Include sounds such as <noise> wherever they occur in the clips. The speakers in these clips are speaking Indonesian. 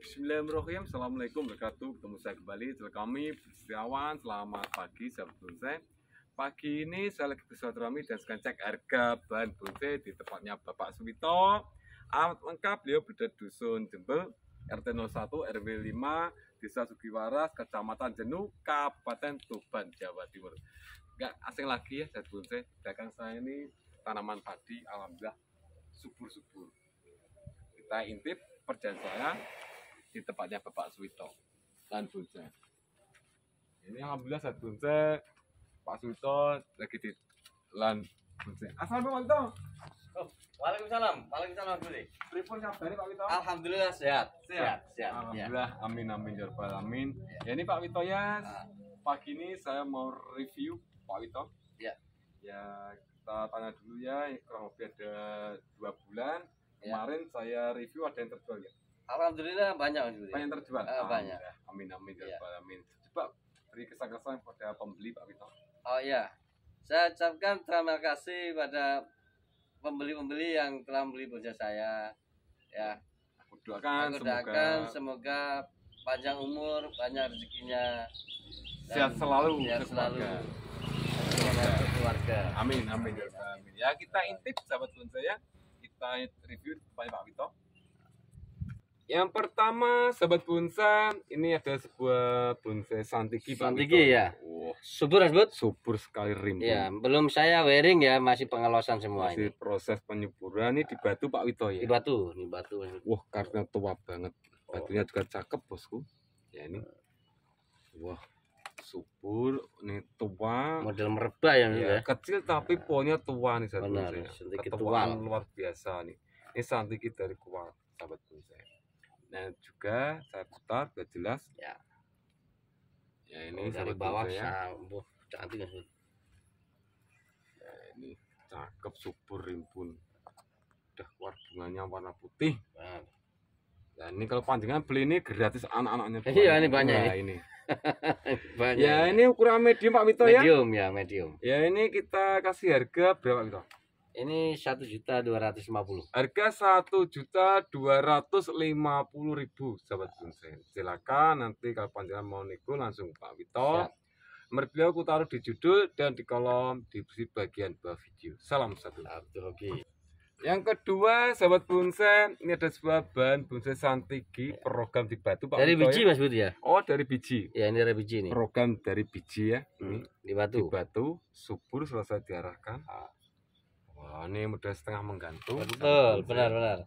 Bismillahirrahmanirrahim Assalamualaikum warahmatullahi wabarakatuh Ketemu saya kembali telah kami Setiawan Selamat pagi sahabat bonsai Pagi ini saya lagi bersilaturahmi Dan sekarang cek harga bahan bonsai Di tempatnya Bapak Sumito Amat lengkap Beliau berada Dusun Jembel RT 01 RW 5 Desa Sugiwaras Kecamatan Jenu Kabupaten Tuban Jawa Timur Gak asing lagi ya sahabat bonsai Dagang saya ini tanaman padi Alhamdulillah subur-subur kita intip perjanjian saya di tempatnya Bapak Suwito dan Bunce. Ini alhamdulillah saat Bunce Pak Suwito lagi di lan Bunce. Assalamualaikum. Oh, Waalaikumsalam. Waalaikumsalam Budi. Pripun kabar Pak Wito? Alhamdulillah sehat. Sehat, sehat. Ya. Alhamdulillah. Ya. Amin amin ya rabbal alamin. Ya. ya ini Pak Wito ya. Uh. Pagi ini saya mau review Pak Wito. Ya. Ya kita tanya dulu ya kurang lebih ada dua bulan. Ya. Kemarin saya review ada yang terjual ya. Alhamdulillah banyak Mas Banyak terjual. Uh, ah, banyak. Amin amin ya iya. rabbal amin. Coba beri kesan-kesan kepada pembeli Pak Wito. Oh iya. Saya ucapkan terima kasih pada pembeli-pembeli yang telah membeli pulsa saya. Ya. Aku doakan, Aku doakan semoga... semoga panjang umur, banyak rezekinya. Sehat selalu. Sehat selalu. Keluarga. keluarga. Amin, amin, ya amin. Ya kita intip sahabat pun saya, kita review kepada Pak Wito. Yang pertama, sahabat bonsai, ini ada sebuah bonsai santiki. Pak ya. Wow. Subur sahabat. Subur sekali rimbun. Ya, belum saya wearing ya, masih pengelosan semua masih ini. proses penyuburan ini di ah. Batu Pak Wito ya. Di Batu, di Batu. Wah, karena tua banget. Oh. Batunya juga cakep, Bosku. Ya ini. Wah, subur ini tua model merebak ya, ya, ya, kecil tapi nah. pohonnya tua nih sahabat Benar, saya ketuaan luar biasa nih ini santigi dari kuat sahabat bonsai. Nah juga saya putar sudah jelas. Ya. Ya ini oh, dari bawah ya. Sambuh, cantik ya. ya ini cakep subur rimbun. Udah keluar bunganya warna putih. Nah. ya, ini kalau panjangan beli ini gratis anak-anaknya. <laughs> Iya, ini banyak. Nah, ini. <laughs> banyak. Ya, ya, ini ukuran medium Pak Mito ya. Medium ya, medium. Ya, ini kita kasih harga berapa Pak ini satu juta dua ratus lima puluh. Harga satu juta dua ratus lima puluh ribu, sahabat nah. bonsai. Silakan nanti kalau panjang mau nego langsung Pak Wito. Siap. aku taruh di judul dan di kolom di bagian bawah video. Salam satu. Satu Yang kedua, sahabat bonsai, ini ada sebuah bahan bonsai santigi ya. program di Batu Pak. Dari Wito, biji ya. Mas Budi ya? Oh, dari biji. Ya, ini dari biji nih. Program dari biji ya. Hmm. Di Batu. Di Batu, subur selesai diarahkan. Ah oh ini udah setengah menggantung betul benar-benar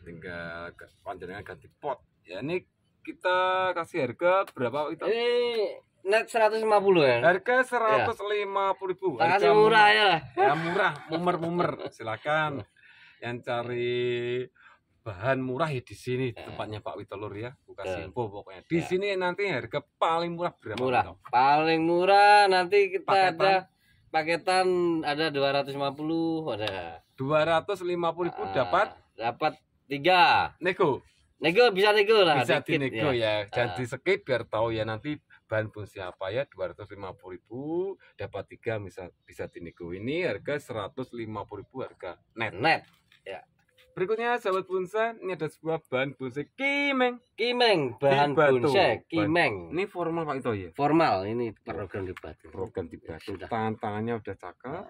tinggal panjangnya ganti pot ya ini kita kasih harga berapa kita ini net 150 ya harga 150 ya. ribu harga murah ya ya murah mumer-mumer silakan yang cari bahan murah ya di sini ya. tempatnya Pak Witelur ya buka ya. simpo pokoknya di ya. sini nanti harga paling murah berapa murah. paling murah nanti kita Paketan. ada paketan ada 250 ada 250 ribu ah, dapat dapat tiga nego nego bisa nego lah bisa di dinego ya, ya. Ah. jadi ah. skip biar tahu ya nanti bahan pun siapa ya 250 ribu dapat tiga bisa bisa di dinego ini harga 150 ribu harga net net ya Berikutnya sahabat bonsai, ini ada sebuah bahan bonsai kimeng. Kimeng, bahan bonsai kimeng. Ini formal Pak itu ya? Formal, ini program di batu. Program di batu. Tantangannya udah cakep. Nah.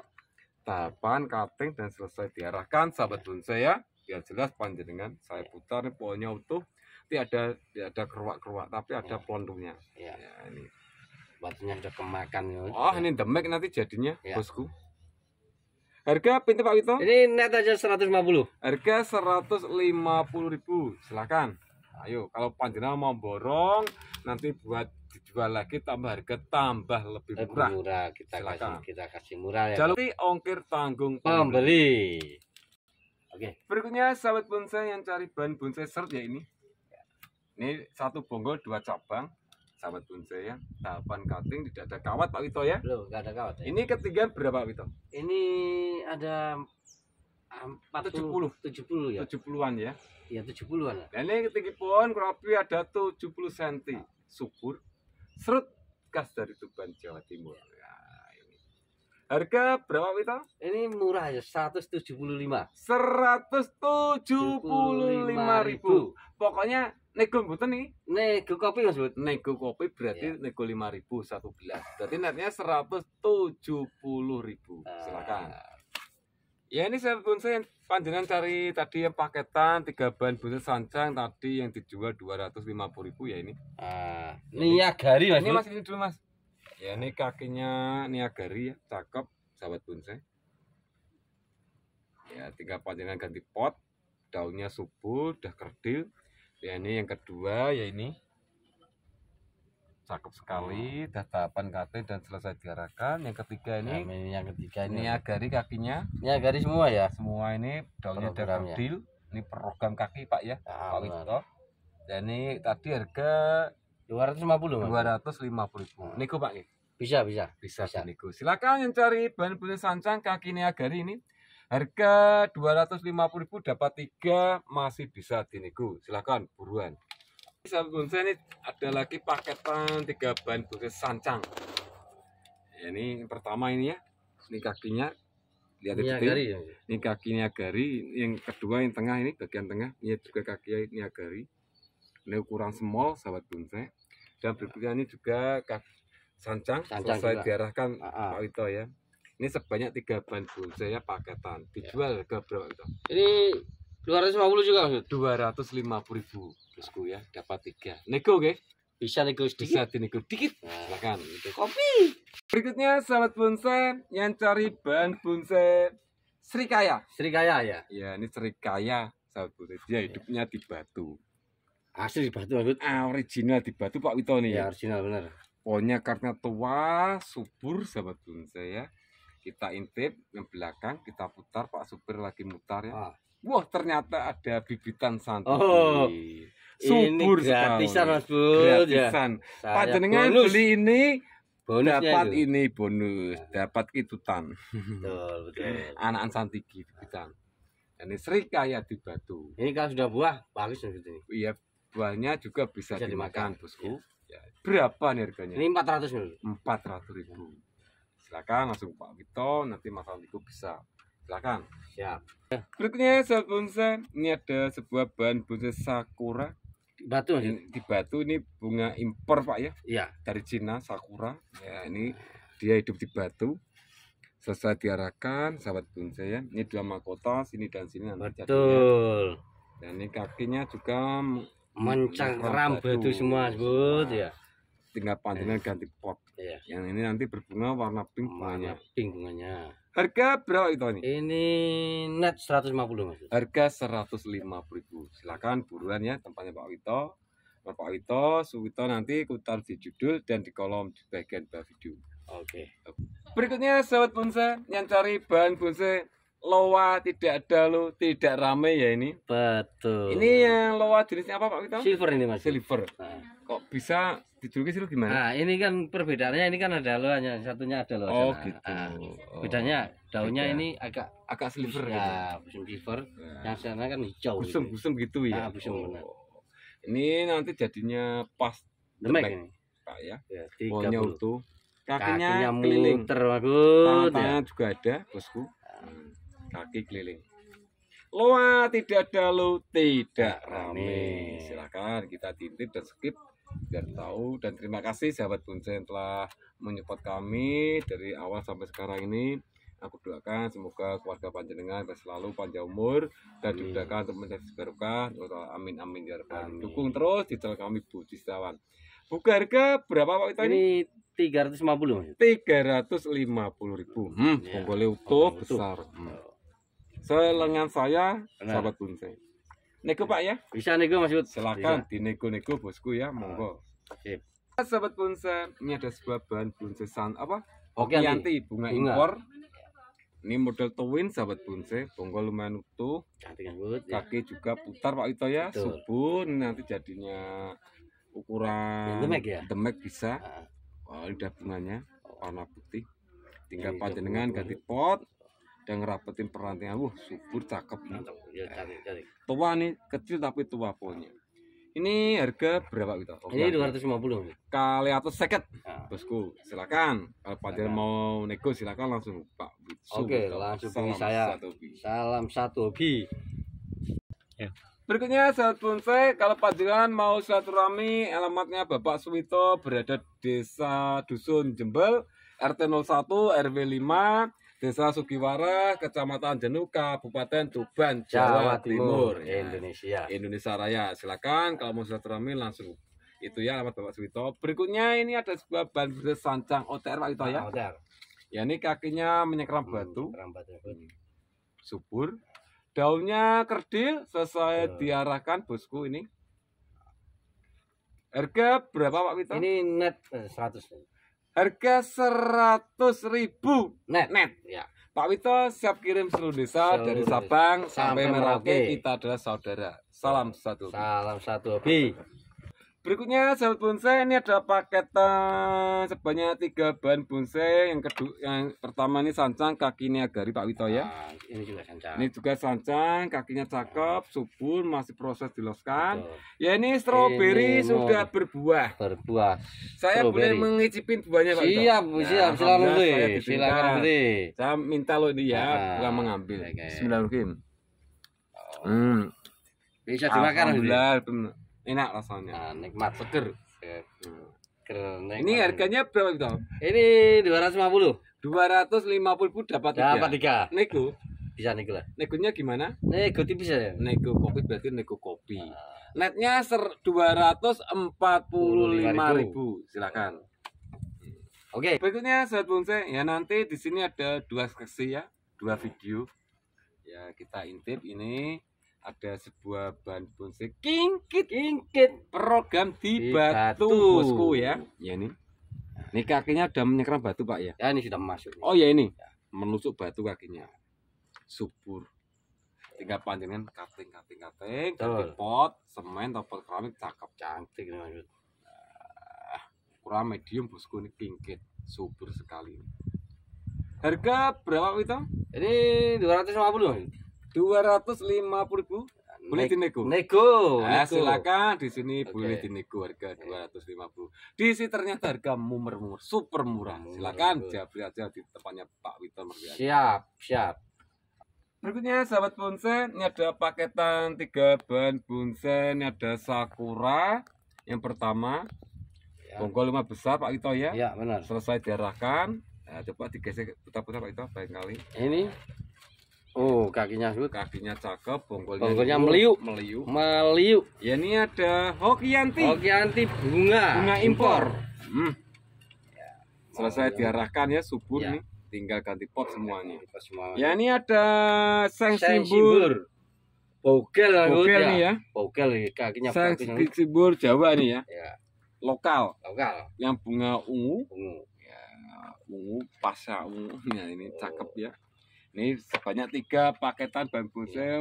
Tahapan, cutting, dan selesai diarahkan sahabat bonsai ya. Biar jelas panjenengan saya putar ini pohonnya utuh. Tapi tidak ya ada keruak-keruak, tapi ada ya. pelondongnya. Ya. ya ini. Batunya udah kemakan. Ya. Oh, ini demek nanti jadinya, ya. bosku. Harga pintu Pak Wito? Ini net aja 150. Harga 150.000. Silakan. Ayo, kalau panjenengan mau borong nanti buat dijual lagi tambah harga tambah lebih murah. Lebih murah kita Silakan. kasih kita kasih murah ya. Jadi ongkir tanggung pembeli. Oke. Berikutnya sahabat bonsai yang cari bahan bonsai serut ya ini. Ini satu bonggol dua cabang sahabat bonsai ya tahapan cutting tidak ada kawat Pak Wito ya belum nggak ada kawat ya. ini ketinggian berapa Pak Wito ini ada empat tujuh puluh tujuh puluh ya tujuh puluhan ya iya tujuh puluhan ya. dan ini ketinggi pohon kurang lebih ada tujuh puluh senti subur serut khas dari Tuban Jawa Timur iya. ya. Harga berapa Wito? Ini murah ya, seratus seratus tujuh tujuh puluh lima puluh lima ribu. Pokoknya nego mboten nih nego kopi Mas Bud nego kopi berarti yeah. nego ribu satu gelas berarti netnya 170.000 ah. silakan uh. Ya ini saya pun saya panjenengan cari tadi yang paketan tiga bahan bunga sancang tadi yang dijual dua ratus lima puluh ribu ya ini. Ah, niagari mas. Ini masih ini dulu mas. Ya ini kakinya niagari ya, cakep sahabat saya. Ya tinggal panjenengan ganti pot, daunnya subur, udah kerdil, ya ini yang kedua ya ini cakep sekali dah tahapan KT dan selesai diarahkan yang ketiga ini ya, ini yang ketiga ini, ini agari kakinya ini agari semua ya semua ini daunnya darodil ya? ini program kaki pak ya ah, pak Wito dan ini tadi harga 250 250 ribu ini niku pak nih bisa bisa bisa, bisa. niku silakan yang cari bahan bulan sancang kaki ini agari ini Harga 250.000 dapat 3 masih bisa dinego. Silahkan buruan. Sahabat bonsai ini ada lagi paketan 3 bahan bonsai sancang. Ya, ini pertama ini ya. Ini kakinya lihat ini, agari, ya. ini kakinya agari yang kedua yang tengah ini bagian tengah ini juga kakinya ini agari. ini ukuran small sahabat bonsai dan berikutnya ini juga kaki sancang, sancang selesai diarahkan ah, ah. Pak Wito ya ini sebanyak tiga ban bonsai paketan ya. dijual ya. ke bro itu ini 250 juga maksud? 250 ribu bosku ya dapat tiga nego oke bisa nego sedikit bisa dinego dikit nah. silakan gitu. kopi berikutnya sahabat bonsai yang cari ban bonsai Serikaya Serikaya ya ya ini Serikaya sahabat bonsai dia ya. hidupnya di Batu asli di Batu maksud ah, original di Batu Pak Wito nih ya original benar pohonnya karena tua subur sahabat bonsai ya kita intip yang belakang kita putar Pak supir lagi mutar ya ah. wah ternyata ada bibitan santan oh, subur gratisan mas bu ya. gratisan ya. panjenengan beli ini Bonusnya dapat itu. ini bonus ya. dapat kitutan betul betul anakan santigi, bibitan ini serikaya di batu ini kalau sudah buah bagus gitu. iya buahnya juga bisa, bisa dimakan, dimakan bosku ya. berapa nih harganya ini 400 ribu ratus ribu silakan masuk Pak Wito nanti Mas Antiku bisa silakan ya berikutnya sahabat bonsai ini ada sebuah bahan bonsai sakura batu ini, di batu ini bunga impor Pak ya iya dari Cina sakura ya ini dia hidup di batu selesai diarahkan sahabat bonsai ya ini dua mahkota sini dan sini nanti betul jadinya. dan ini kakinya juga mencengkeram batu semua sebut ya tinggal pantunnya ganti pot Yeah. Yang ini nanti berbunga warna pink bunganya. Pink bunganya. Harga berapa itu ini? Ini net 150 mas. Harga 150 ribu. Silakan buruan ya tempatnya Pak Wito. Nah, pak Wito, Suwito nanti kutar di judul dan di kolom di bagian bawah video. Oke. Okay. Berikutnya sahabat bonsai yang cari bahan bonsai loa tidak ada lo tidak ramai ya ini betul ini yang loa jenisnya apa pak Wito silver ini mas silver nah. kok bisa Dijuluki sirup gimana? Nah, ini kan perbedaannya ini kan ada loh, hanya satunya ada loh. Oh, sana. gitu. Nah, oh. bedanya daunnya Beda. ini agak agak silver. ya, gitu. busung Nah. Yang sana kan hijau. Busung gitu. busung gitu ya. Nah, busung oh. benar. Ini nanti jadinya pas demek ini. Pak ya. ya Pohonnya utuh. Kakinya, Kakinya keliling terbagus. Tangannya ya. juga ada, Bosku. Kaki keliling. Loa tidak ada lo tidak nah, rame. Silakan kita titip dan skip biar tahu dan terima kasih sahabat bonsai yang telah menyupport kami dari awal sampai sekarang ini aku doakan semoga keluarga panjenengan selalu panjang umur dan dimudahkan untuk menjadi berkah amin amin ya dukung terus di channel kami Budi Setawan buka harga berapa Pak Wito ini? Tiga 350 lima ribu. Hmm, ya. utuh besar. Hmm. Iya. Selengan saya, sahabat bonsai. Nego Pak ya? Bisa nego Mas Yud. Silakan dinego-nego bosku ya, monggo. Ah, sip. Sahabat bonsai, ini ada sebuah bahan bonsai san apa? nanti bunga, bunga impor. Ini model twin sahabat bonsai, bonggol lumayan utuh. Cantik banget. Ya. Kaki juga putar Pak Ito ya, Betul. subur nanti jadinya ukuran demek ya. Demek bisa. Nah. Oh, ini udah bunganya warna putih. Tinggal panjenengan ganti pot, yang ngerapetin perantingan wah subur cakep nih ya, cari, cari. tua nih kecil tapi tua pohonnya ini harga berapa gitu? Oh, ini 250 ratus Kali atau seket, nah. bosku. Silakan. Kalau Pak mau nego, silakan langsung Pak. Bitsu. Oke, langsung salam saya. Satu hobi. Salam satu hobi. Ya. Berikutnya sahabat bonsai, kalau Pak Jilan mau rami alamatnya Bapak Suwito berada Desa Dusun Jembel, RT 01 RW 5 Desa Sugiwara, Kecamatan Jenuka, Kabupaten Tuban, Jawa, Jawa Timur, ya. Indonesia. Indonesia Raya. Silakan kalau mau silaturahmi langsung itu ya alamat Bapak Suwito. Berikutnya ini ada sebuah ban berdesancang sancang OTR Pak Wito ya. OTR. Ya ini kakinya menyengkram hmm, batu. batu. Hmm. Subur. Daunnya kerdil sesuai hmm. diarahkan bosku ini. Harga berapa Pak Wito? Ini net 100. Eh, harga seratus ribu net net ya Pak Wito siap kirim seluruh desa seluruh dari Sabang sampai, sampai Merauke. Merauke kita adalah saudara salam satu salam satu hobi Berikutnya sahabat bonsai ini ada paketan sebanyak tiga bahan bonsai yang kedua yang pertama ini sancang kakinya gari Pak Wito ya. Ah, ini juga sancang. Ini juga sancang kakinya cakep, ya. subur masih proses diloskan. Betul. Ya ini stroberi sudah berbuah. Berbuah. Saya strawberry. boleh mengicipin buahnya Pak Wito. Siap, nah, siap silakan beli. Silakan beli. Saya minta lo ini ya, nah, bukan mengambil. Okay. Bismillahirrahmanirrahim. Oh. Hmm. Bisa dimakan. Alhamdulillah enak rasanya nah, nikmat seger Keren, iya. hmm. ini harganya berapa itu? Ini 250. 250 dapat tiga. Dapat tiga. Nego. Bisa nego lah. Negonya gimana? Nego tipis ya. Nego kopi berarti nego kopi. Uh. Netnya ser 245 ribu. Silakan. Oke. Okay. Berikutnya sahabat bonsai ya nanti di sini ada dua seksi ya, dua video. Ya kita intip ini ada sebuah bahan bonsai kingkit kingkit program di, di batu, batu bosku ya ya ini ini kakinya sudah menyerang batu pak ya ya ini sudah masuk oh ya ini ya. menusuk batu kakinya subur tinggal panjenengan kating kating kating kating pot semen atau pot keramik cakep cantik nah, kurang medium bosku ini kingkit subur sekali harga berapa itu ini 250 ratus dua ratus lima puluh ribu boleh nego. Nego. Nah, silakan di sini okay. di nego harga dua ratus lima puluh. Di sini ternyata harga murmur murmur super murah. Silakan jabri aja di tempatnya Pak Wito Siap, siap. Berikutnya sahabat bonsai, ini ada paketan tiga bahan bonsai, ini ada sakura yang pertama. Ya. Bonggol lima besar Pak Wito ya. Ya benar. Selesai diarahkan. Nah, coba digesek putar-putar Pak Wito baik kali. Ini Oh, kakinya good. Kakinya cakep, bongkolnya. Bongkolnya meliuk, meliuk. Meliuk. Ya ini ada Hokianti. Hokianti bunga. Bunga impor. Hmm. Ya, Selesai iya. diarahkan ya subur ya. nih, tinggal ganti pot iya, semuanya. semuanya. Ya ini ada Sang Simbur. Bogel Bogel ya. nih ya. Bogel ya. kakinya Sang Simbur Jawa nih ya. ya. Lokal. Lokal. Yang bunga ungu. Ungu. Ya, ungu pasang ungu. Ya ini oh. cakep ya ini sebanyak tiga paketan bahan iya. hmm, bonsai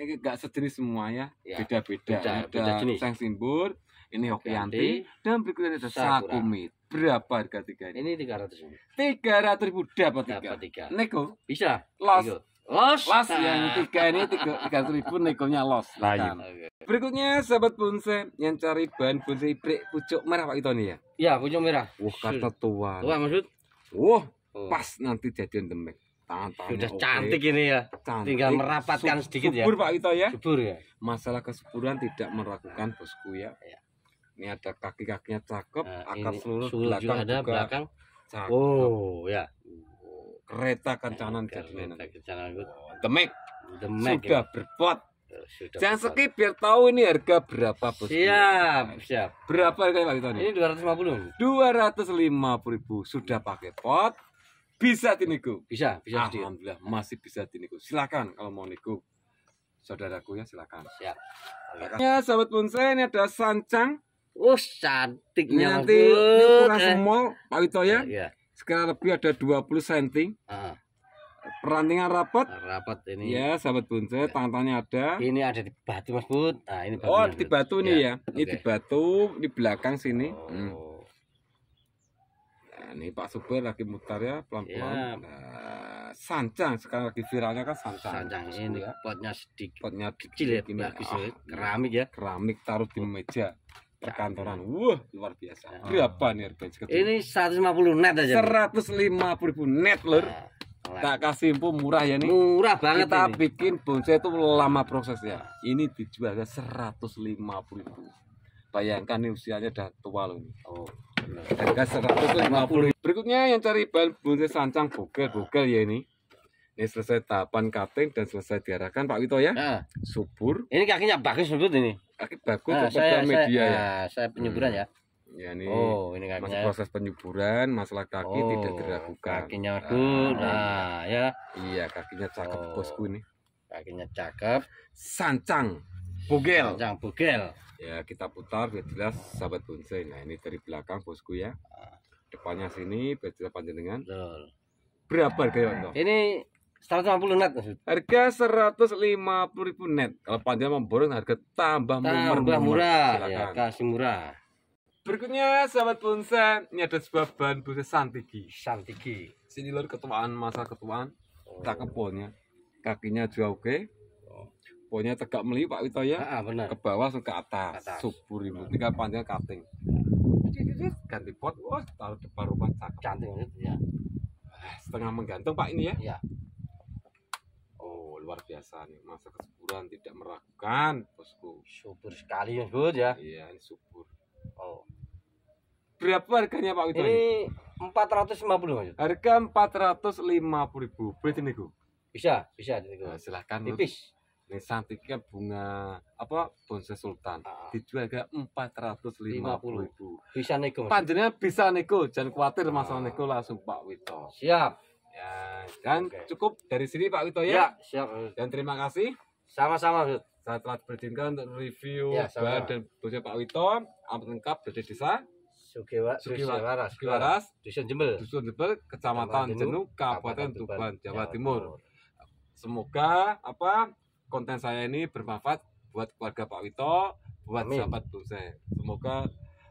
ini enggak sejenis semua ya. Iya. beda beda ya, ada sang simbur ini hokianti dan berikutnya ada sakumi berapa harga tiga ini tiga ratus tiga ratus ribu dapat tiga dapat tiga nego bisa los los los yang nah. tiga ini tiga ratus ribu negonya los lain berikutnya sahabat bonsai yang cari bahan bonsai ibrik pucuk merah pak itu nih ya ya pucuk merah wah kata tua tua maksud wah pas nanti jadian demek sudah ya, okay. cantik ini ya cantik. tinggal merapatkan Sub sedikit subur, ya subur pak kita ya subur ya masalah kesuburan tidak meragukan bosku ya, ya. ini ada kaki kakinya cakep nah, akar seluruh belakang ada juga belakang cakep. oh ya oh, kereta kencanan oh, ya, kereta kencanan demek sudah ya. berpot sudah Jangan skip biar tahu ini harga berapa bos. Siap, siap. Berapa harga Pak Tony? Ini Dua ratus lima puluh ribu sudah pakai pot, bisa tiniku bisa bisa alhamdulillah sedia. masih bisa tiniku silakan kalau mau niku saudaraku ya silakan siap silakan. ya sahabat bonsai ini ada sancang Oh cantiknya nanti ini ukuran eh. semol Pak Wito ya, ya. lebih ada 20 cm uh. perantingan rapat rapat ini ya sahabat bonsai ya. tangannya ada ini ada di batu mas bud nah, ini oh di batu ini ya, ya. Okay. ini di batu di belakang sini oh. hmm ini Pak Supir lagi mutar ya pelan-pelan. Ya. Nah, sancang sekarang lagi viralnya kan sancang. Sancang ini ya. potnya sedikit. Potnya kecil ya, ya. Ah, ini, keramik ya. Keramik taruh di meja perkantoran. Wah, luar biasa. Nah. Berapa nih harga Ini 150 net aja. 150 ribu net, Lur. Nah. Tak kasih info murah ya nih. Murah banget Kita ini. bikin bonsai itu lama prosesnya. Nah. Ini dijualnya puluh ribu. Bayangkan nih usianya udah tua loh ini. Oh. Harga 150. Berikutnya yang cari bahan bonsai sancang bogel-bogel ya ini. Ini selesai tahapan cutting dan selesai diarahkan Pak Wito ya. Nah. Subur. Ini kakinya bagus sebut ini. Kaki bagus nah, saya, media saya, ya. Nah, saya penyuburan hmm. ya. Ya ini, oh, ini kakinya. masih proses penyuburan, masalah kaki oh, tidak diragukan. Kakinya aduh, iya. nah ya. Iya, kakinya cakep oh, bosku ini. Kakinya cakep. Sancang, bugel. Sancang, bugel ya kita putar biar jelas sahabat bonsai nah ini dari belakang bosku ya depannya sini sudah jelas dengan berapa harga ya Pak ini 150 net lima puluh ribu net. Kalau panjang memborong harga tambah, tambah murah. murah. Ya, Silakan. Ya, kasih murah. Berikutnya sahabat bonsai, ini ada sebuah bahan bonsai santigi. Santigi. Sini lor ketuaan masa ketuaan. Oh. Tak kepolnya. Kakinya juga oke. Pokoknya tegak Pak itu ya. Ah, ah, benar. Ke bawah ke atas. atas. Subur ibu. Tiga kan panjang cutting. Ganti pot, wah taruh depan rumah cakep. Cantik ya. Setengah menggantung pak ini ya. Iya. Oh luar biasa nih masa kesuburan tidak meragukan bosku. Subur sekali ya bud ya. Iya ini subur. Oh. Berapa harganya pak itu? Ini empat ratus lima puluh Harga empat ratus lima puluh ribu. Berarti nih Bisa, bisa. Nah, silahkan. Tipis. Ini cantiknya bunga apa bonsai sultan ah. dijual ke empat ratus lima puluh ribu. Bisa nego. panjangnya bisa nego, jangan khawatir ah. masalah nego langsung Pak Wito. Siap. Ya dan okay. cukup dari sini Pak Wito ya. ya siap. Dan terima kasih. Sama-sama. Saya telah berjumpa untuk review ya, sama. dan bonsai Pak Wito. Amat lengkap dari desa. Sugiwa, Sugiwaras, Sugiwaras, Dusun jembel Dusun jembel Kecamatan Jenuk, Kabupaten Tuban, Jawa Timur. Semoga apa konten saya ini bermanfaat buat keluarga Pak Wito, buat Amin. sahabat saya Semoga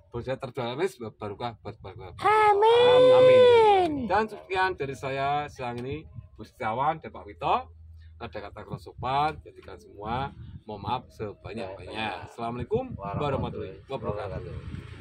bonsai terjamis barokah buat keluarga. Amin. Amin. Dan sekian dari saya siang ini Bus Setiawan dan Pak Wito. Ada kata kurang sopan, jadikan semua mohon maaf sebanyak-banyak. Assalamualaikum warahmatullahi wabarakatuh.